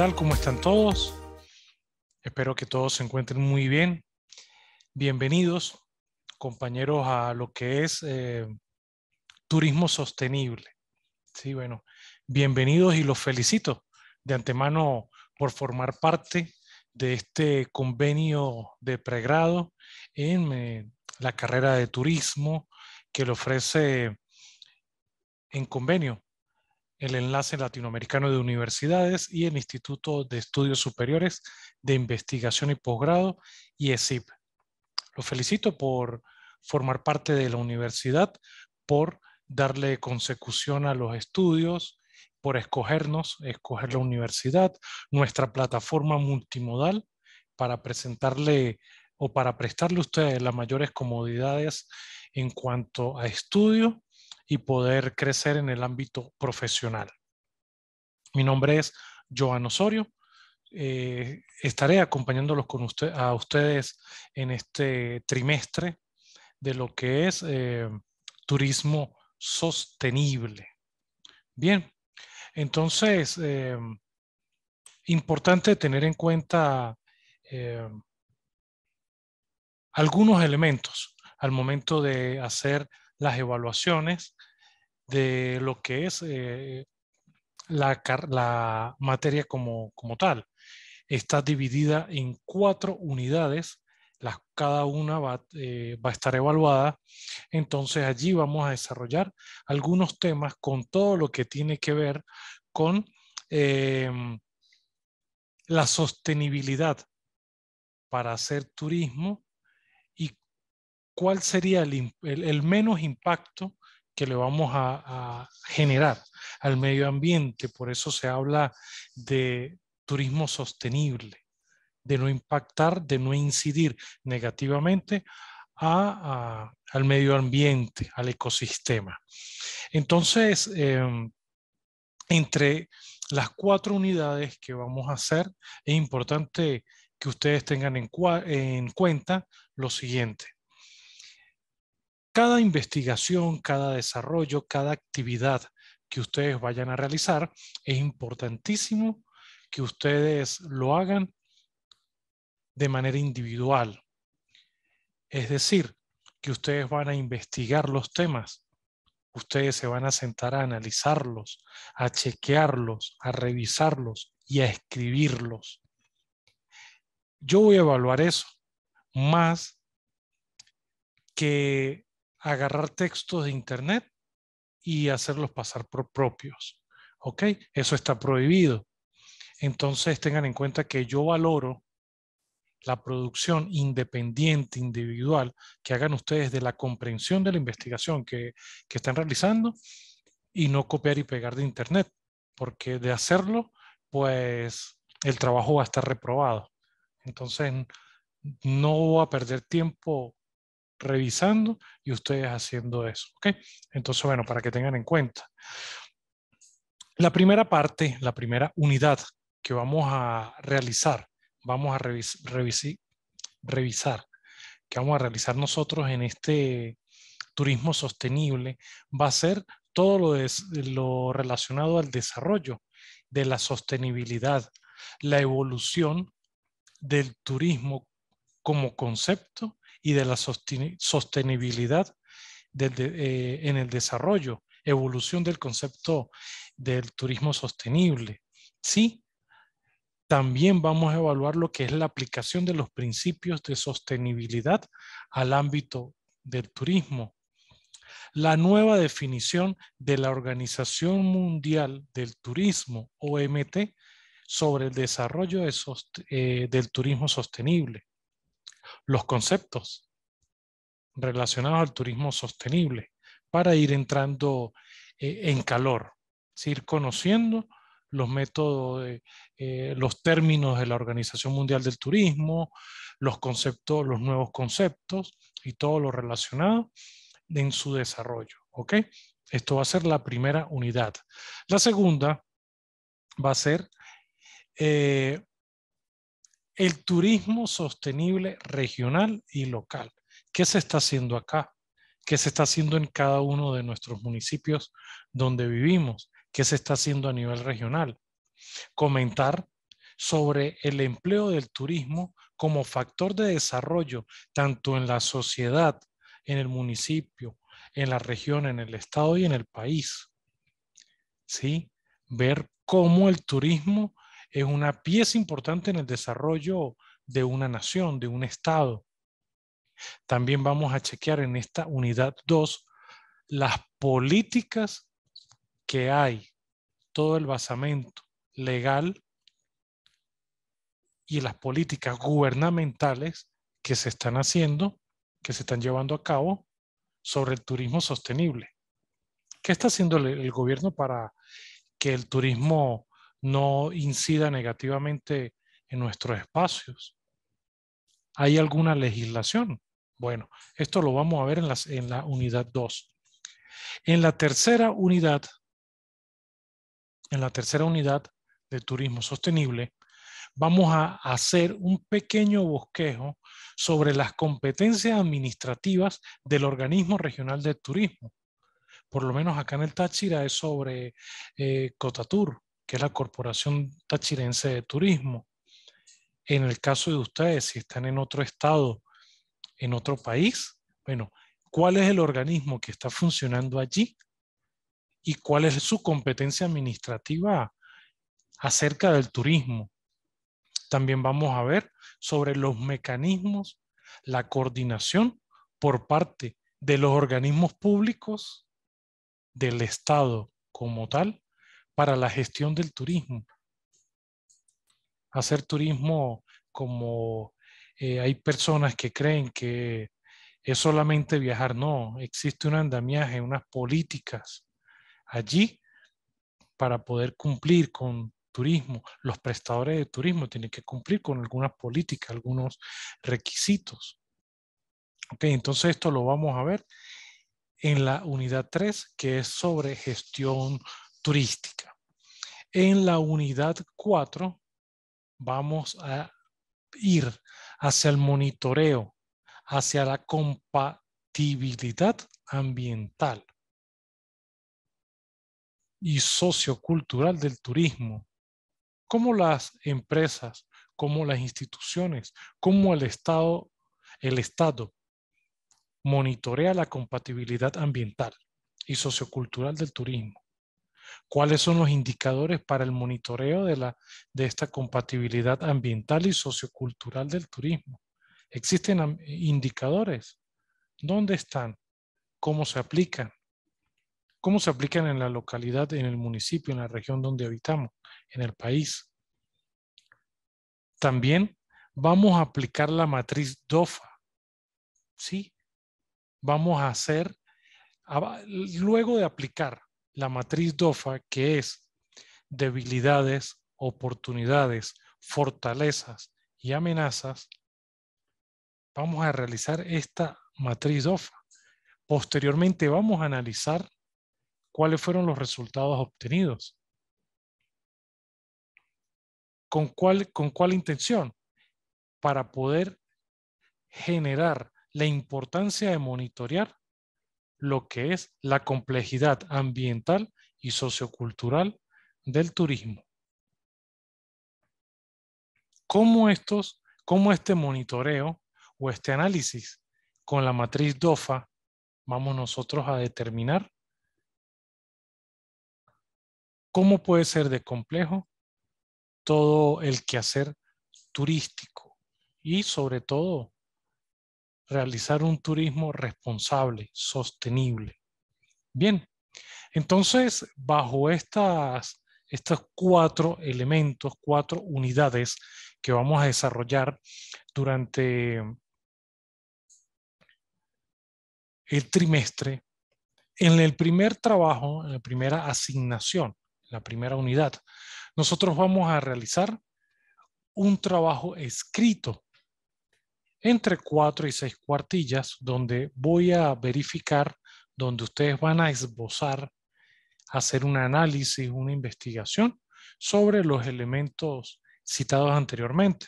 tal? ¿Cómo están todos? Espero que todos se encuentren muy bien. Bienvenidos, compañeros, a lo que es eh, turismo sostenible. Sí, bueno, bienvenidos y los felicito de antemano por formar parte de este convenio de pregrado en eh, la carrera de turismo que le ofrece en convenio el Enlace Latinoamericano de Universidades y el Instituto de Estudios Superiores de Investigación y Posgrado, IESIP. Los felicito por formar parte de la universidad, por darle consecución a los estudios, por escogernos, escoger la universidad, nuestra plataforma multimodal para presentarle o para prestarle a ustedes las mayores comodidades en cuanto a estudio y poder crecer en el ámbito profesional. Mi nombre es Joan Osorio. Eh, estaré acompañándolos con usted, a ustedes en este trimestre de lo que es eh, turismo sostenible. Bien, entonces, eh, importante tener en cuenta algunos elementos al momento de hacer las evaluaciones de lo que es eh, la, materia como, tal. Está dividida en cuatro unidades, las, cada una eh, va, a estar evaluada. Entonces allí vamos a desarrollar algunos temas con todo lo que tiene que ver con em, la sostenibilidad para hacer turismo cuál sería el, menos impacto que le vamos a, generar al medio ambiente. Por eso se habla de turismo sostenible, de no impactar, de no incidir negativamente al medio ambiente, al ecosistema. Entonces, em, entre las cuatro unidades que vamos a hacer, es importante que ustedes tengan en cuenta lo siguiente. Cada investigación, cada desarrollo, cada actividad que ustedes vayan a realizar, es importantísimo que ustedes lo hagan de manera individual. Es decir, que ustedes van a investigar los temas, ustedes se van a sentar a analizarlos, a chequearlos, a revisarlos y a escribirlos. Yo voy a evaluar eso, más que agarrar textos de Internet y hacerlos pasar por propios. ¿Ok? Eso está prohibido. Entonces tengan en cuenta que yo valoro la producción independiente, individual, que hagan ustedes de la comprensión de la investigación que, están realizando y no copiar y pegar de Internet, porque de hacerlo, pues el trabajo va a estar reprobado. Entonces, no voy a perder tiempo revisando y ustedes haciendo eso. ¿ok? Entonces, bueno, para que tengan en cuenta. La primera parte, la primera unidad que vamos a realizar, vamos a revisar, que vamos a realizar nosotros en este turismo sostenible, va a ser todo lo, lo relacionado al desarrollo de la sostenibilidad, la evolución del turismo como concepto y de la sostenibilidad eh, en el desarrollo, evolución del concepto del turismo sostenible. Sí, también vamos a evaluar lo que es la aplicación de los principios de sostenibilidad al ámbito del turismo. La nueva definición de la Organización Mundial del Turismo, OMT, sobre el desarrollo de eh, del turismo sostenible los conceptos relacionados al turismo sostenible para ir entrando eh, en calor, es ir conociendo los métodos, eh, los términos de la Organización Mundial del Turismo, los conceptos, los nuevos conceptos y todo lo relacionado en su desarrollo. ¿ok? Esto va a ser la primera unidad. La segunda va a ser eh, el turismo sostenible regional y local. ¿Qué se está haciendo acá? ¿Qué se está haciendo en cada uno de nuestros municipios donde vivimos? ¿Qué se está haciendo a nivel regional? Comentar sobre el empleo del turismo como factor de desarrollo, tanto en la sociedad, en el municipio, en la región, en el estado y en el país. ¿Sí? Ver cómo el turismo es una pieza importante en el desarrollo de una nación, de un Estado. También vamos a chequear en esta unidad 2 las políticas que hay, todo el basamento legal y las políticas gubernamentales que se están haciendo, que se están llevando a cabo sobre el turismo sostenible. ¿Qué está haciendo el, el gobierno para que el turismo no incida negativamente en nuestros espacios. ¿Hay alguna legislación? Bueno, esto lo vamos a ver en, la unidad 2. En la tercera unidad, en la tercera unidad de turismo sostenible, vamos a hacer un pequeño bosquejo sobre las competencias administrativas del organismo regional de turismo. Por lo menos acá en el Táchira es sobre eh, Cotatur, que es la Corporación Tachirense de Turismo. En el caso de ustedes, si están en otro estado, en otro país, bueno, ¿cuál es el organismo que está funcionando allí? ¿Y cuál es su competencia administrativa acerca del turismo? También vamos a ver sobre los mecanismos, la coordinación por parte de los organismos públicos del Estado como tal para la gestión del turismo. Hacer turismo como eh, hay personas que creen que es solamente viajar, no, existe un andamiaje, unas políticas allí para poder cumplir con turismo. Los prestadores de turismo tienen que cumplir con algunas políticas, algunos requisitos. Ok, entonces esto lo vamos a ver en la unidad 3, que es sobre gestión turística. En la unidad 4 vamos a ir hacia el monitoreo, hacia la compatibilidad ambiental y sociocultural del turismo, como las empresas, como las instituciones, como el Estado, el Estado monitorea la compatibilidad ambiental y sociocultural del turismo cuáles son los indicadores para el monitoreo de, la, de esta compatibilidad ambiental y sociocultural del turismo. Existen indicadores. ¿Dónde están? ¿Cómo se aplican? ¿Cómo se aplican en la localidad, en el municipio, en la región donde habitamos, en el país? También vamos a aplicar la matriz DOFA. ¿Sí? Vamos a hacer, luego de aplicar, la matriz DOFA, que es debilidades, oportunidades, fortalezas y amenazas, vamos a realizar esta matriz DOFA. Posteriormente vamos a analizar cuáles fueron los resultados obtenidos. ¿Con cuál, con cuál intención? Para poder generar la importancia de monitorear lo que es la complejidad ambiental y sociocultural del turismo. ¿Cómo, estos, cómo este monitoreo o este análisis con la matriz DOFA vamos nosotros a determinar cómo puede ser de complejo todo el quehacer turístico y sobre todo realizar un turismo responsable, sostenible. Bien, entonces, bajo estas, estos cuatro elementos, cuatro unidades que vamos a desarrollar durante el trimestre, en el primer trabajo, en la primera asignación, en la primera unidad, nosotros vamos a realizar un trabajo escrito entre cuatro y seis cuartillas donde voy a verificar, donde ustedes van a esbozar, hacer un análisis, una investigación sobre los elementos citados anteriormente.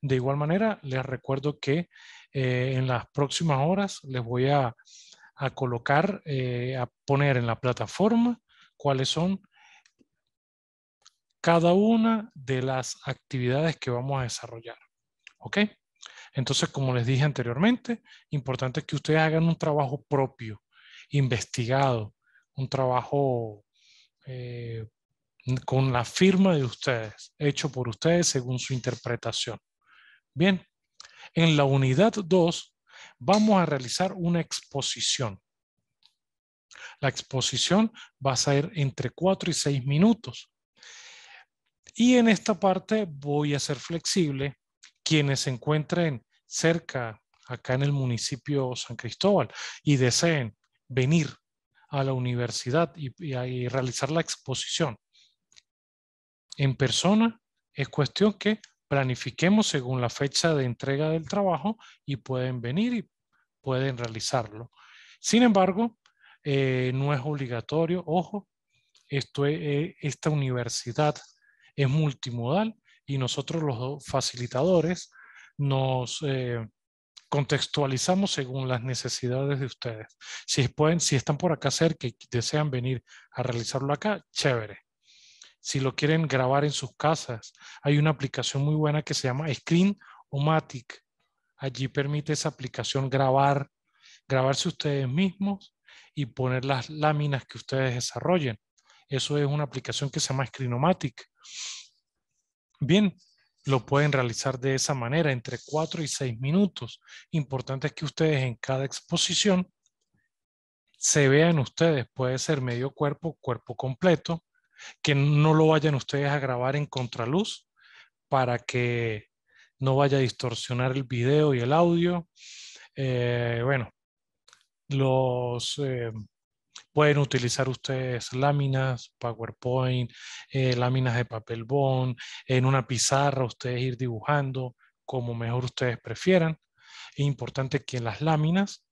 De igual manera, les recuerdo que eh, en las próximas horas les voy a, colocar, eh, a poner en la plataforma cuáles son cada una de las actividades que vamos a desarrollar. ¿Ok? Entonces, como les dije anteriormente, importante es que ustedes hagan un trabajo propio, investigado, un trabajo eh, con la firma de ustedes, hecho por ustedes según su interpretación. Bien, en la unidad 2 vamos a realizar una exposición. La exposición va a ser entre 4 y 6 minutos. Y en esta parte voy a ser flexible quienes se encuentren cerca, acá en el municipio San Cristóbal, y deseen venir a la universidad y, realizar la exposición en persona, es cuestión que planifiquemos según la fecha de entrega del trabajo y pueden venir y pueden realizarlo. Sin embargo, eh, no es obligatorio, ojo, esto eh, esta universidad es multimodal y nosotros los facilitadores nos eh, contextualizamos según las necesidades de ustedes. Si, pueden, si están por acá cerca y desean venir a realizarlo acá, chévere. Si lo quieren grabar en sus casas, hay una aplicación muy buena que se llama Screen Allí permite esa aplicación grabar, grabarse ustedes mismos y poner las láminas que ustedes desarrollen. Eso es una aplicación que se llama Screenomatic. Bien, lo pueden realizar de esa manera, entre 4 y 6 minutos. Importante es que ustedes en cada exposición se vean ustedes, puede ser medio cuerpo, cuerpo completo, que no lo vayan ustedes a grabar en contraluz para que no vaya a distorsionar el video y el audio. Eh, bueno, los, eh, Pueden utilizar ustedes láminas, PowerPoint, eh, láminas de papel bond, en una pizarra ustedes ir dibujando como mejor ustedes prefieran. Es importante que en las láminas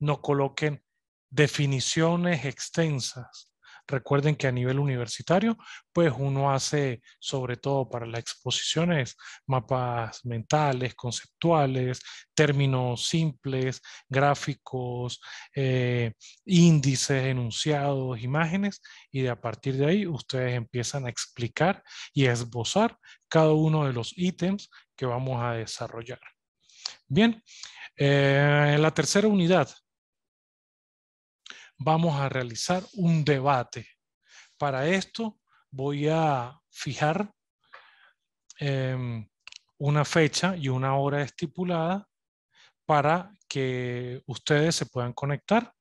no coloquen definiciones extensas Recuerden que a nivel universitario, pues uno hace, sobre todo para las exposiciones, mapas mentales, conceptuales, términos simples, gráficos, eh, índices, enunciados, imágenes, y de a partir de ahí ustedes empiezan a explicar y esbozar cada uno de los ítems que vamos a desarrollar. Bien, eh, la tercera unidad, vamos a realizar un debate. Para esto voy a fijar em, una fecha y una hora estipulada para que ustedes se puedan conectar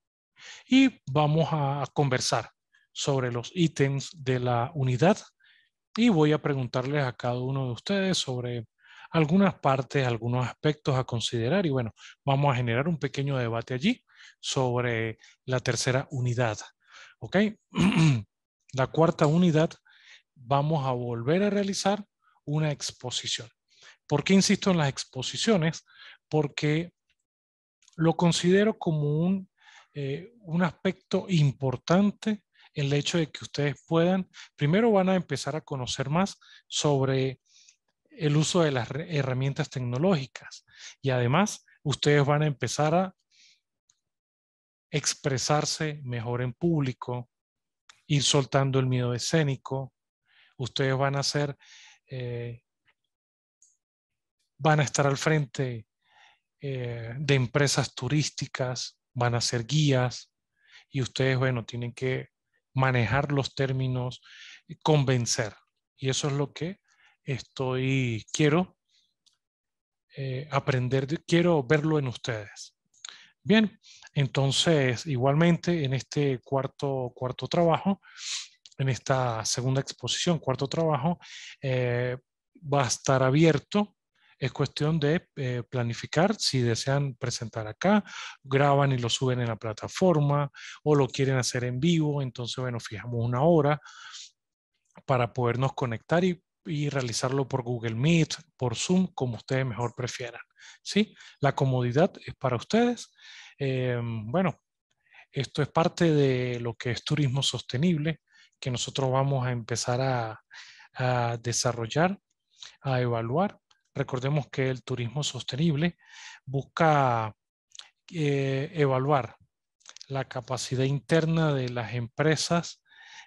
y vamos a conversar sobre los ítems de la unidad y voy a preguntarles a cada uno de ustedes sobre algunas partes, algunos aspectos a considerar y bueno, vamos a generar un pequeño debate allí sobre la tercera unidad. ¿Ok? La cuarta unidad vamos a volver a realizar una exposición. ¿Por qué insisto en las exposiciones? Porque lo considero como un, eh, un aspecto importante el hecho de que ustedes puedan, primero van a empezar a conocer más sobre el uso de las herramientas tecnológicas y además ustedes van a empezar a expresarse mejor en público, ir soltando el miedo escénico. Ustedes van a ser, eh, van a estar al frente eh, de empresas turísticas, van a ser guías y ustedes, bueno, tienen que manejar los términos, eh, convencer. Y eso es lo que estoy, quiero aprender, quiero verlo en ustedes. Bien, entonces, igualmente, en este cuarto, trabajo, en esta segunda exposición, cuarto trabajo, eh, va a estar abierto. Es cuestión de eh, planificar si desean presentar acá, graban y lo suben en la plataforma o lo quieren hacer en vivo. Entonces, bueno, fijamos una hora para podernos conectar y, realizarlo por Google Meet, por Zoom, como ustedes mejor prefieran. ¿sí? La comodidad es para ustedes eh, bueno, esto es parte de lo que es turismo sostenible, que nosotros vamos a empezar a, desarrollar, a evaluar. Recordemos que el turismo sostenible busca eh, evaluar la capacidad interna de las empresas,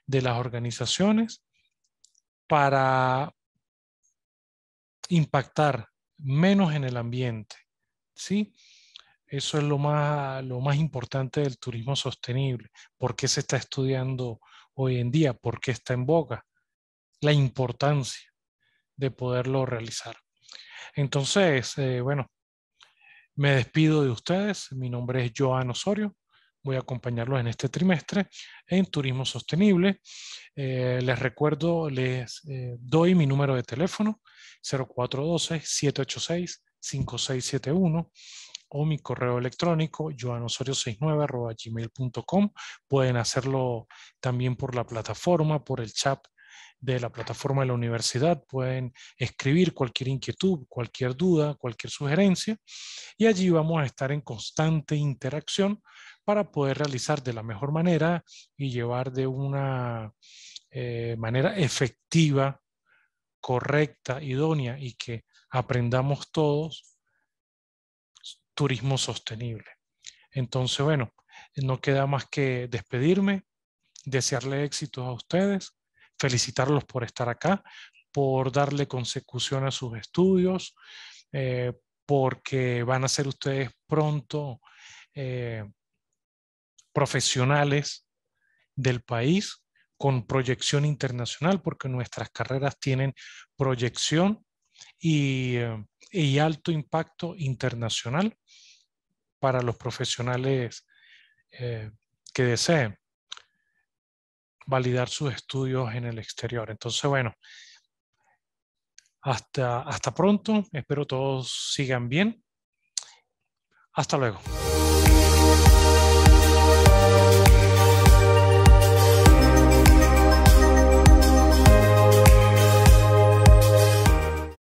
de las organizaciones, para impactar menos en el ambiente, ¿sí? Eso es lo más, importante del turismo sostenible. ¿Por qué se está estudiando hoy en día? ¿Por qué está en boca La importancia de poderlo realizar. Entonces, eh, bueno, me despido de ustedes. Mi nombre es Joan Osorio. Voy a acompañarlos en este trimestre en Turismo Sostenible. Eh, les recuerdo, les eh, doy mi número de teléfono 0412-786-5671 o mi correo electrónico joanosorio69.gmail.com. Pueden hacerlo también por la plataforma, por el chat de la plataforma de la universidad. Pueden escribir cualquier inquietud, cualquier duda, cualquier sugerencia y allí vamos a estar en constante interacción para poder realizar de la mejor manera y llevar de una eh, manera efectiva, correcta, idónea y que aprendamos todos turismo sostenible. Entonces, bueno, no queda más que despedirme, desearle éxitos a ustedes, felicitarlos por estar acá, por darle consecución a sus estudios, eh, porque van a ser ustedes pronto eh, profesionales del país con proyección internacional, porque nuestras carreras tienen proyección y eh, y alto impacto internacional para los profesionales eh, que deseen validar sus estudios en el exterior. Entonces, bueno, hasta, hasta pronto. Espero todos sigan bien. Hasta luego.